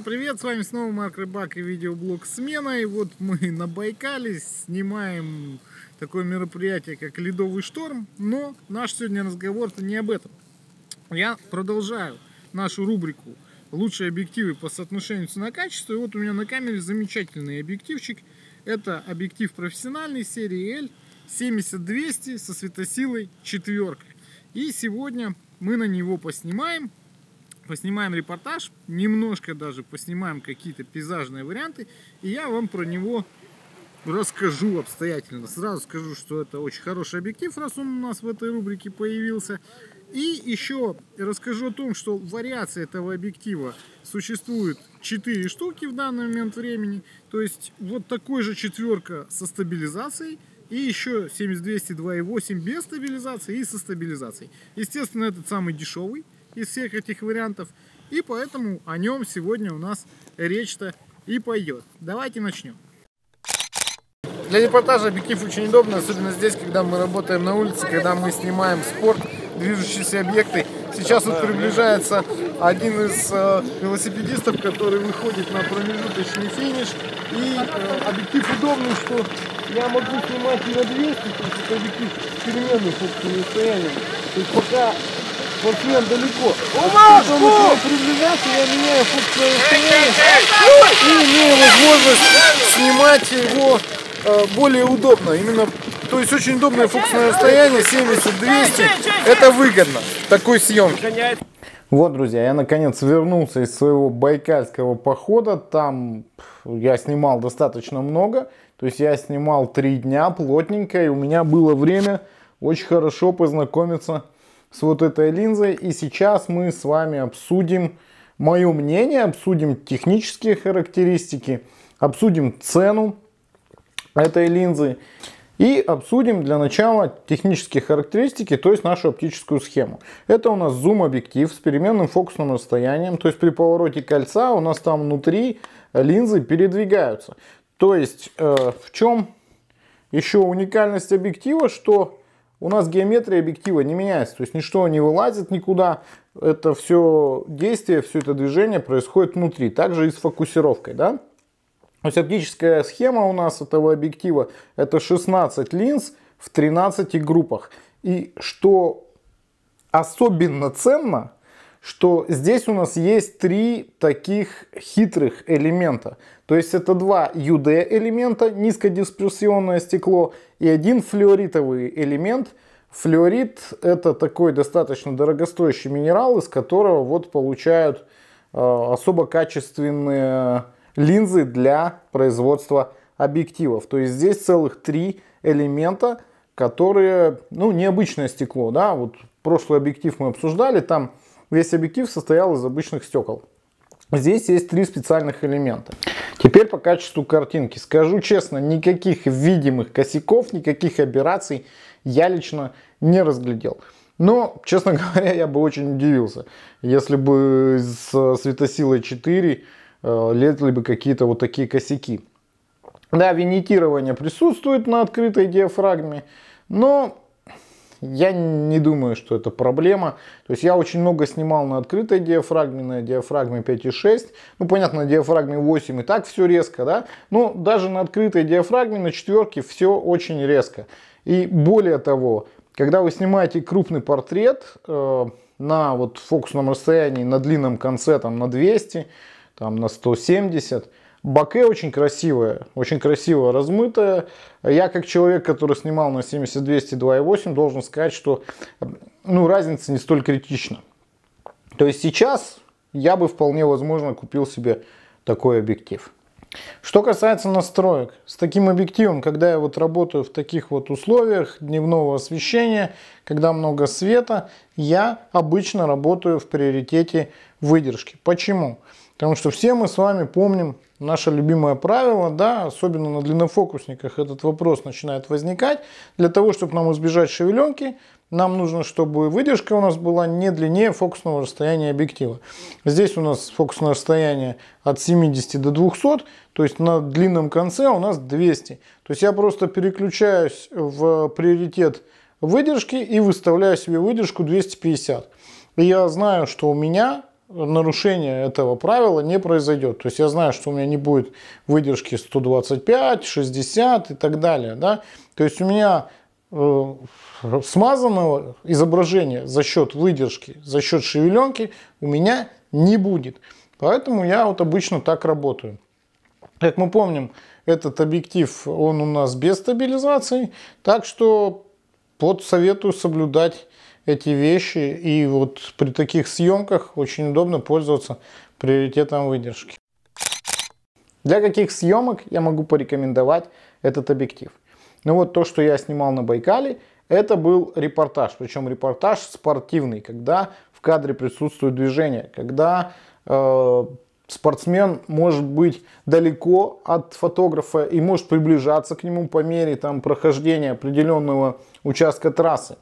друзья, привет! С вами снова Марк Рыбак и видеоблог «Смена». И вот мы на Байкале снимаем такое мероприятие, как «Ледовый шторм». Но наш сегодня разговор-то не об этом. Я продолжаю нашу рубрику «Лучшие объективы по соотношению цена-качество». И вот у меня на камере замечательный объективчик. Это объектив профессиональной серии L 70-200 со светосилой четверка. И сегодня мы на него поснимаем поснимаем репортаж, немножко даже поснимаем какие-то пейзажные варианты, и я вам про него расскажу обстоятельно. Сразу скажу, что это очень хороший объектив, раз он у нас в этой рубрике появился. И еще расскажу о том, что вариации этого объектива существует 4 штуки в данный момент времени. То есть вот такой же четверка со стабилизацией и еще 7200 2.8 без стабилизации и со стабилизацией. Естественно, этот самый дешевый из всех этих вариантов. И поэтому о нем сегодня у нас речь-то и пойдет. Давайте начнем. Для репортажа объектив очень удобный, особенно здесь, когда мы работаем на улице, когда мы снимаем спорт, движущиеся объекты. Сейчас вот приближается один из э, велосипедистов, который выходит на промежуточный финиш. И э, объектив удобный, что я могу снимать и на 200, то есть объектив переменных состояния. То есть пока Спортсмен далеко. Умашку! Он приближаться, я меняю фут своей и имею возможность снимать его э, более удобно. Именно, то есть очень удобное фокусное расстояние, 70-200, это выгодно такой съемке. Вот, друзья, я наконец вернулся из своего байкальского похода. Там я снимал достаточно много. То есть я снимал три дня плотненько, и у меня было время очень хорошо познакомиться с с вот этой линзой. И сейчас мы с вами обсудим мое мнение, обсудим технические характеристики, обсудим цену этой линзы и обсудим для начала технические характеристики, то есть нашу оптическую схему. Это у нас зум-объектив с переменным фокусным расстоянием, то есть при повороте кольца у нас там внутри линзы передвигаются. То есть э, в чем еще уникальность объектива, что у нас геометрия объектива не меняется, то есть ничто не вылазит никуда. Это все действие, все это движение происходит внутри. Также и с фокусировкой, да? То есть оптическая схема у нас этого объектива это 16 линз в 13 группах. И что особенно ценно, что здесь у нас есть три таких хитрых элемента. То есть это два UD элемента, низкодисперсионное стекло, и один флюоритовый элемент. Флюорит это такой достаточно дорогостоящий минерал, из которого вот получают э, особо качественные линзы для производства объективов. То есть здесь целых три элемента, которые, ну, необычное стекло, да, вот прошлый объектив мы обсуждали, там Весь объектив состоял из обычных стекол. Здесь есть три специальных элемента. Теперь по качеству картинки. Скажу честно, никаких видимых косяков, никаких операций я лично не разглядел. Но, честно говоря, я бы очень удивился, если бы с светосилой 4 э, летли бы какие-то вот такие косяки. Да, винитирование присутствует на открытой диафрагме, но я не думаю, что это проблема. То есть я очень много снимал на открытой диафрагме, на диафрагме 5,6. Ну, понятно, на диафрагме 8 и так все резко, да. Но даже на открытой диафрагме, на четверке все очень резко. И более того, когда вы снимаете крупный портрет э, на вот фокусном расстоянии, на длинном конце, там на 200, там на 170, Баке очень красивое, очень красиво размытое. Я, как человек, который снимал на 70-200 2.8, должен сказать, что ну, разница не столь критична. То есть сейчас я бы вполне возможно купил себе такой объектив. Что касается настроек, с таким объективом, когда я вот работаю в таких вот условиях дневного освещения, когда много света, я обычно работаю в приоритете выдержки. Почему? Потому что все мы с вами помним наше любимое правило, да, особенно на длиннофокусниках этот вопрос начинает возникать. Для того, чтобы нам избежать шевеленки, нам нужно, чтобы выдержка у нас была не длиннее фокусного расстояния объектива. Здесь у нас фокусное расстояние от 70 до 200, то есть на длинном конце у нас 200. То есть я просто переключаюсь в приоритет выдержки и выставляю себе выдержку 250. И я знаю, что у меня нарушение этого правила не произойдет. То есть я знаю, что у меня не будет выдержки 125, 60 и так далее. Да? То есть у меня э, смазанного изображения за счет выдержки, за счет шевеленки у меня не будет. Поэтому я вот обычно так работаю. Как мы помним, этот объектив, он у нас без стабилизации, так что под советую соблюдать эти вещи. И вот при таких съемках очень удобно пользоваться приоритетом выдержки. Для каких съемок я могу порекомендовать этот объектив? Ну вот то, что я снимал на Байкале, это был репортаж, причем репортаж спортивный, когда в кадре присутствует движение, когда э, спортсмен может быть далеко от фотографа и может приближаться к нему по мере там, прохождения определенного участка трассы.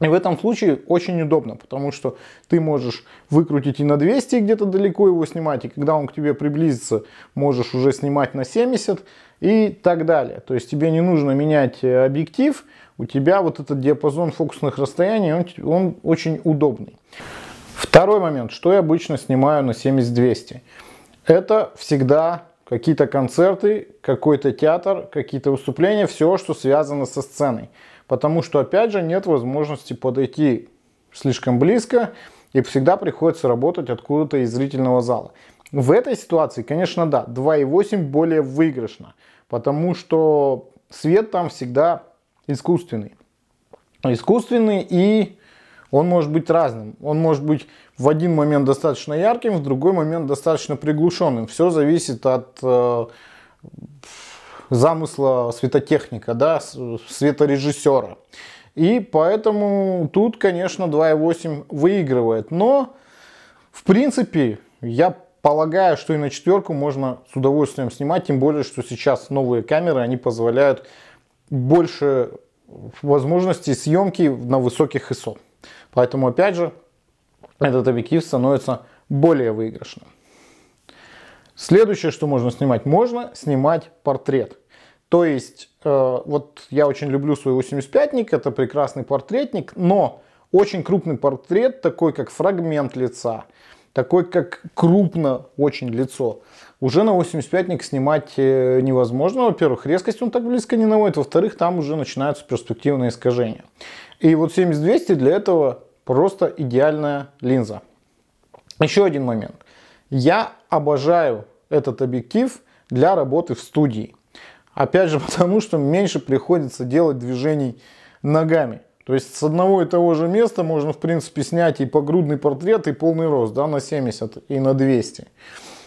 И в этом случае очень удобно, потому что ты можешь выкрутить и на 200 где-то далеко его снимать, и когда он к тебе приблизится, можешь уже снимать на 70 и так далее. То есть тебе не нужно менять э, объектив, у тебя вот этот диапазон фокусных расстояний, он, он очень удобный. Второй момент, что я обычно снимаю на 70-200. Это всегда какие-то концерты, какой-то театр, какие-то выступления, все, что связано со сценой. Потому что, опять же, нет возможности подойти слишком близко, и всегда приходится работать откуда-то из зрительного зала. В этой ситуации, конечно, да, 2.8 более выигрышно, потому что свет там всегда искусственный. Искусственный и он может быть разным. Он может быть в один момент достаточно ярким, в другой момент достаточно приглушенным. Все зависит от э, замысла светотехника, да, светорежиссера. И поэтому тут, конечно, 2.8 выигрывает. Но, в принципе, я полагаю, что и на четверку можно с удовольствием снимать, тем более, что сейчас новые камеры, они позволяют больше возможностей съемки на высоких ISO. Поэтому, опять же, этот объектив становится более выигрышным. Следующее, что можно снимать, можно снимать портрет. То есть, э, вот я очень люблю свой 85-ник, это прекрасный портретник, но очень крупный портрет, такой как фрагмент лица, такой как крупно очень лицо. Уже на 85-ник снимать э, невозможно. Во-первых, резкость он так близко не наводит. Во-вторых, там уже начинаются перспективные искажения. И вот 7200 для этого просто идеальная линза. Еще один момент. Я обожаю этот объектив для работы в студии. Опять же, потому что меньше приходится делать движений ногами. То есть с одного и того же места можно, в принципе, снять и погрудный портрет, и полный рост, да, на 70 и на 200.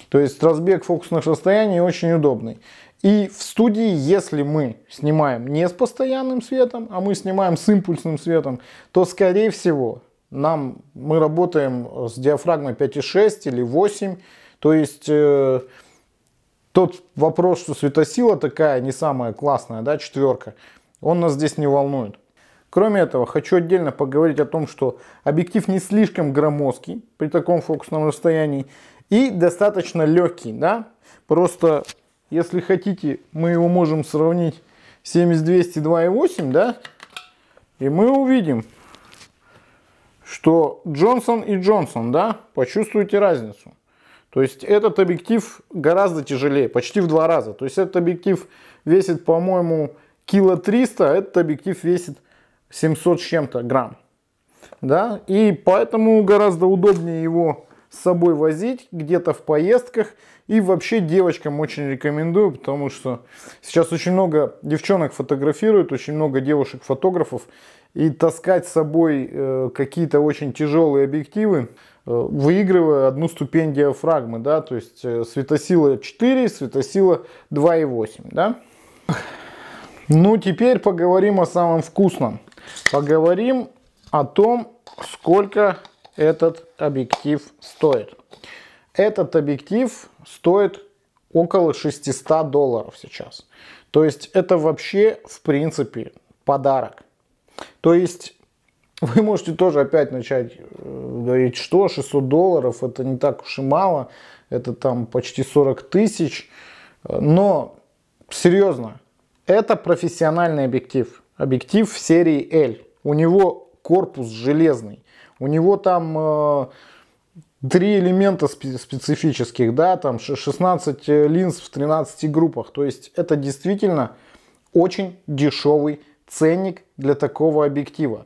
То есть разбег фокусных расстояний очень удобный. И в студии, если мы снимаем не с постоянным светом, а мы снимаем с импульсным светом, то, скорее всего, нам, мы работаем э, с диафрагмой 5,6 или 8, то есть... Э, тот вопрос, что светосила такая не самая классная, да, четверка, он нас здесь не волнует. Кроме этого, хочу отдельно поговорить о том, что объектив не слишком громоздкий при таком фокусном расстоянии и достаточно легкий, да? Просто, если хотите, мы его можем сравнить 70-200 2.8, да? И мы увидим, что Джонсон и Джонсон, да? почувствуете разницу. То есть этот объектив гораздо тяжелее, почти в два раза. То есть этот объектив весит, по-моему, кило 300, а этот объектив весит 700 с чем-то грамм. Да? И поэтому гораздо удобнее его с собой возить где-то в поездках. И вообще девочкам очень рекомендую, потому что сейчас очень много девчонок фотографируют, очень много девушек-фотографов. И таскать с собой э, какие-то очень тяжелые объективы, э, выигрывая одну ступень диафрагмы, да, то есть э, светосила 4, светосила 2,8, да. Ну, теперь поговорим о самом вкусном поговорим о том, сколько этот объектив стоит. Этот объектив стоит около 600 долларов сейчас. То есть это вообще, в принципе, подарок. То есть вы можете тоже опять начать э, говорить, что 600 долларов это не так уж и мало, это там почти 40 тысяч. Э, но серьезно, это профессиональный объектив объектив серии L. У него корпус железный, у него там э, три элемента специфических, да, там 16 э, линз в 13 группах. То есть это действительно очень дешевый ценник для такого объектива.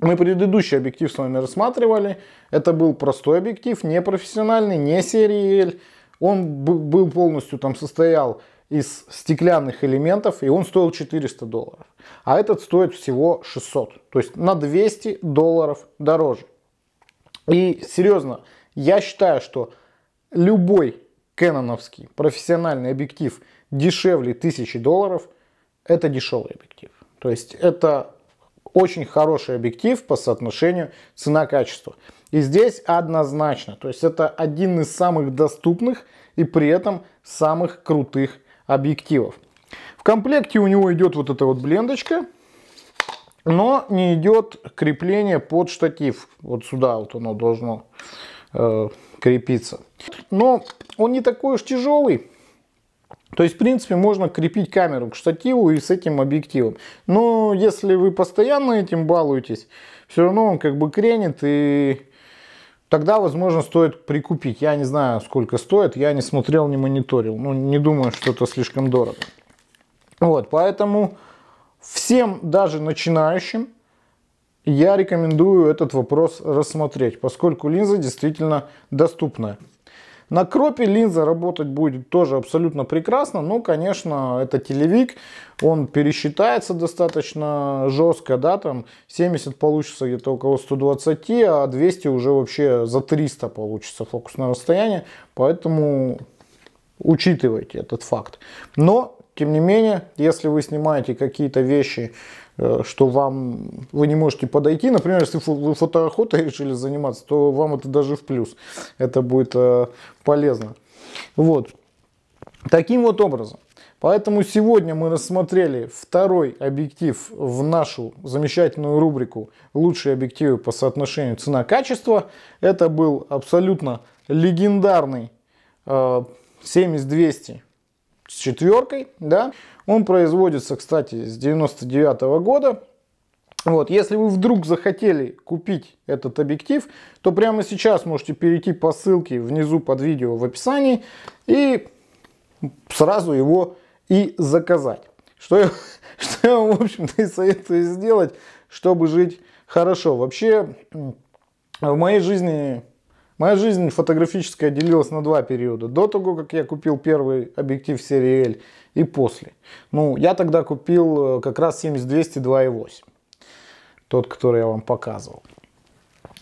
Мы предыдущий объектив с вами рассматривали. Это был простой объектив, не профессиональный, не серии L. Он был полностью там состоял из стеклянных элементов, и он стоил 400 долларов. А этот стоит всего 600, то есть на 200 долларов дороже. И серьезно, я считаю, что любой кэноновский профессиональный объектив дешевле 1000 долларов, это дешевый объектив. То есть это очень хороший объектив по соотношению цена-качество. И здесь однозначно, то есть это один из самых доступных и при этом самых крутых объективов. В комплекте у него идет вот эта вот блендочка, но не идет крепление под штатив. Вот сюда вот оно должно э, крепиться. Но он не такой уж тяжелый. То есть, в принципе, можно крепить камеру к штативу и с этим объективом. Но если вы постоянно этим балуетесь, все равно он как бы кренит и тогда, возможно, стоит прикупить. Я не знаю, сколько стоит, я не смотрел, не мониторил. Ну, не думаю, что это слишком дорого. Вот, поэтому всем, даже начинающим, я рекомендую этот вопрос рассмотреть, поскольку линза действительно доступная. На кропе линза работать будет тоже абсолютно прекрасно, но, конечно, это телевик, он пересчитается достаточно жестко, да, там 70 получится где-то около 120, а 200 уже вообще за 300 получится фокусное расстояние, поэтому учитывайте этот факт. Но, тем не менее, если вы снимаете какие-то вещи, Э, что вам, вы не можете подойти, например, если вы фотоохотой решили заниматься, то вам это даже в плюс, это будет э, полезно. Вот, таким вот образом. Поэтому сегодня мы рассмотрели второй объектив в нашу замечательную рубрику «Лучшие объективы по соотношению цена-качество». Это был абсолютно легендарный 7200 э, с четверкой, да. Он производится, кстати, с 99 -го года. Вот, если вы вдруг захотели купить этот объектив, то прямо сейчас можете перейти по ссылке внизу под видео в описании и сразу его и заказать. Что я, что я вам, в общем-то, и советую сделать, чтобы жить хорошо. Вообще, в моей жизни Моя жизнь фотографическая делилась на два периода. До того, как я купил первый объектив серии L и после. Ну, я тогда купил э, как раз 70-200 Тот, который я вам показывал.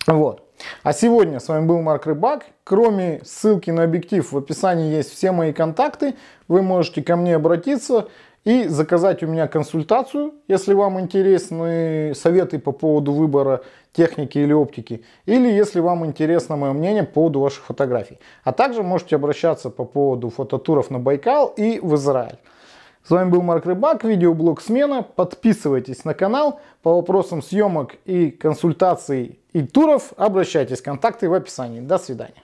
Вот. А сегодня с вами был Марк Рыбак. Кроме ссылки на объектив в описании есть все мои контакты. Вы можете ко мне обратиться и заказать у меня консультацию, если вам интересны советы по поводу выбора техники или оптики, или если вам интересно мое мнение по поводу ваших фотографий. А также можете обращаться по поводу фототуров на Байкал и в Израиль. С вами был Марк Рыбак, видеоблог «Смена». Подписывайтесь на канал. По вопросам съемок и консультаций и туров обращайтесь. Контакты в описании. До свидания.